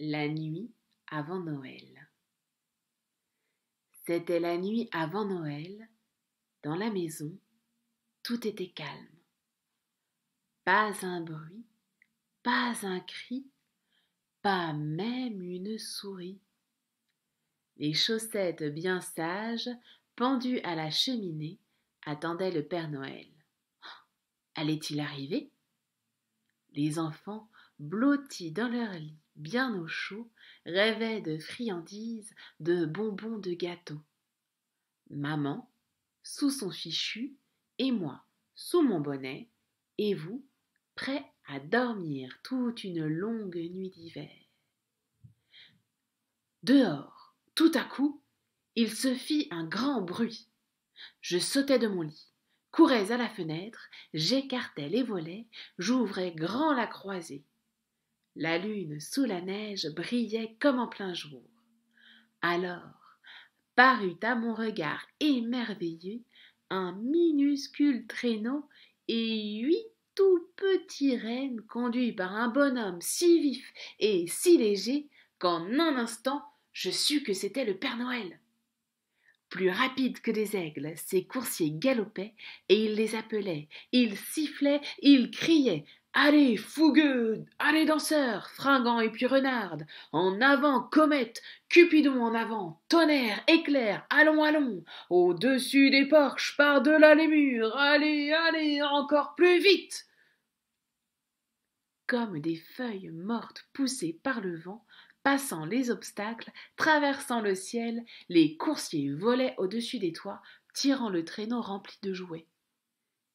la nuit avant Noël. C'était la nuit avant Noël. Dans la maison, tout était calme. Pas un bruit, pas un cri, pas même une souris. Les chaussettes bien sages, pendues à la cheminée, attendaient le Père Noël. Allait-il arriver Les enfants, blottis dans leur lit, bien au chaud, rêvait de friandises, de bonbons de gâteaux. Maman, sous son fichu, et moi, sous mon bonnet, et vous, prêts à dormir toute une longue nuit d'hiver. Dehors, tout à coup, il se fit un grand bruit. Je sautai de mon lit, courais à la fenêtre, j'écartais les volets, j'ouvrais grand la croisée. La lune, sous la neige, brillait comme en plein jour. Alors parut à mon regard émerveillé un minuscule traîneau et huit tout petits rennes conduits par un bonhomme si vif et si léger qu'en un instant je sus que c'était le Père Noël. Plus rapide que des aigles, ses coursiers galopaient et il les appelait, ils sifflaient, ils criait, Allez, fougueux Allez, danseurs Fringants et puis renardes En avant, comète Cupidon en avant Tonnerre, éclair Allons, allons Au-dessus des porches, par-delà les murs Allez, allez, encore plus vite Comme des feuilles mortes poussées par le vent, passant les obstacles, traversant le ciel, les coursiers volaient au-dessus des toits, tirant le traîneau rempli de jouets.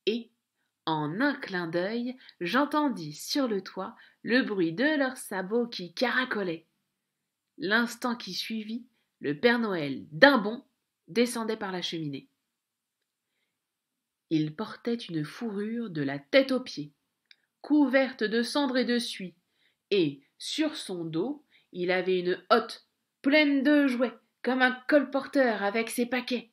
Et, en un clin d'œil, j'entendis sur le toit le bruit de leurs sabots qui caracolaient. L'instant qui suivit, le Père Noël, d'un bond, descendait par la cheminée. Il portait une fourrure de la tête aux pieds, couverte de cendres et de suie, et, sur son dos, il avait une hotte pleine de jouets, comme un colporteur avec ses paquets.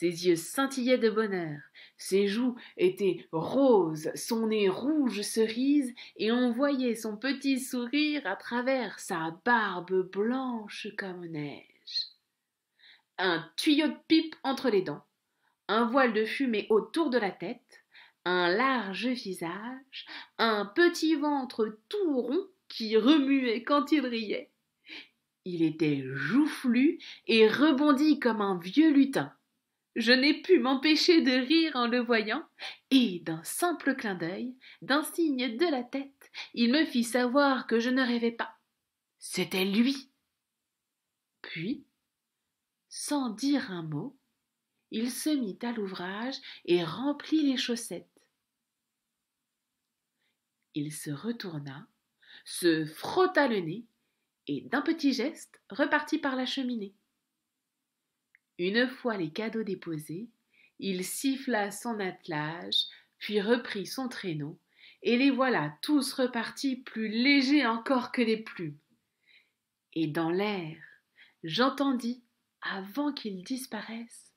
Ses yeux scintillaient de bonheur, ses joues étaient roses, son nez rouge cerise, et on voyait son petit sourire à travers sa barbe blanche comme neige. Un tuyau de pipe entre les dents, un voile de fumée autour de la tête, un large visage, un petit ventre tout rond qui remuait quand il riait. Il était joufflu et rebondit comme un vieux lutin. Je n'ai pu m'empêcher de rire en le voyant, et d'un simple clin d'œil, d'un signe de la tête, il me fit savoir que je ne rêvais pas. C'était lui. Puis, sans dire un mot, il se mit à l'ouvrage et remplit les chaussettes. Il se retourna, se frotta le nez, et d'un petit geste repartit par la cheminée. Une fois les cadeaux déposés, il siffla son attelage, puis reprit son traîneau, et les voilà tous repartis plus légers encore que des plumes. Et dans l'air, j'entendis, avant qu'ils disparaissent,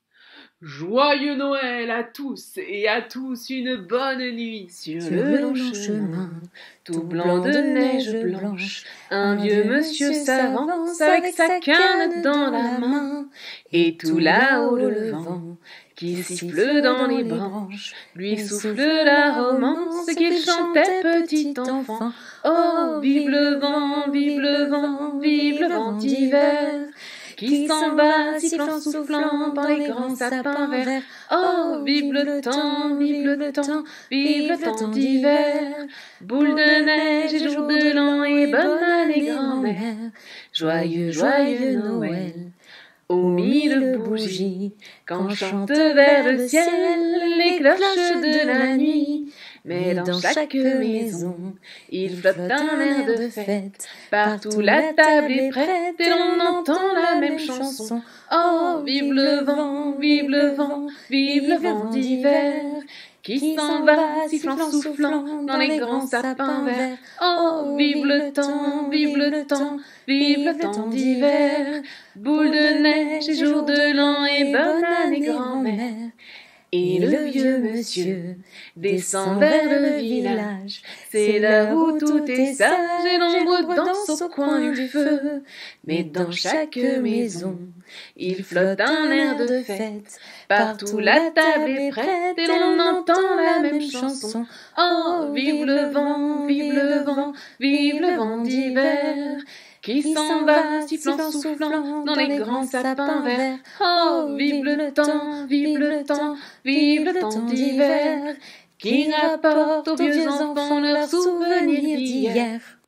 Joyeux Noël à tous et à tous une bonne nuit sur, le long chemin, tout blanc de neige blanche. un vieux monsieur s'avance avec sa canne dans la main et tout là-haut le vent qui siffle dans les branches lui souffle la romance qu'il chantait petit enfant. Oh, vive le vent, vive le vent, vive le vent d'hiver qui s'en va, sifflant, soufflant dans les grands sapins verts. Oh, oh, vive le temps, vive le temps, vive le temps d'hiver. Boule de neige et jour de l'an et bonne année grand-mère. Joyeux, joyeux Noël. Aux mille bougies, quand chante vers le ciel les cloches de la nuit, mais dans, chaque maison, il flotte un air de fête. Partout la table est prête et l'on entend la même chanson. Oh, vive le vent, vive le vent, vive le vent d'hiver qui s'en va, sifflant, soufflant, dans les grands sapins verts. Oh, vive le temps, vive le temps, vive le temps d'hiver. Boule de neige et jour de l'an et bonne année grand-mère. Et le vieux monsieur descend vers le village. C'est là où tout est sage et l'ombre danse au coin du feu. Mais dans chaque maison, il flotte un air de fête. Partout la table est prête et l'on entend la même chanson. Oh, vive oh, le vent, vive le vent, vive le vent d'hiver qui s'en va, sifflant, soufflant, dans les grands sapins verts. Oh, oh, vive le temps, vive le temps, vive le temps d'hiver, qui rapporte aux vieux enfants leurs souvenirs d'hier.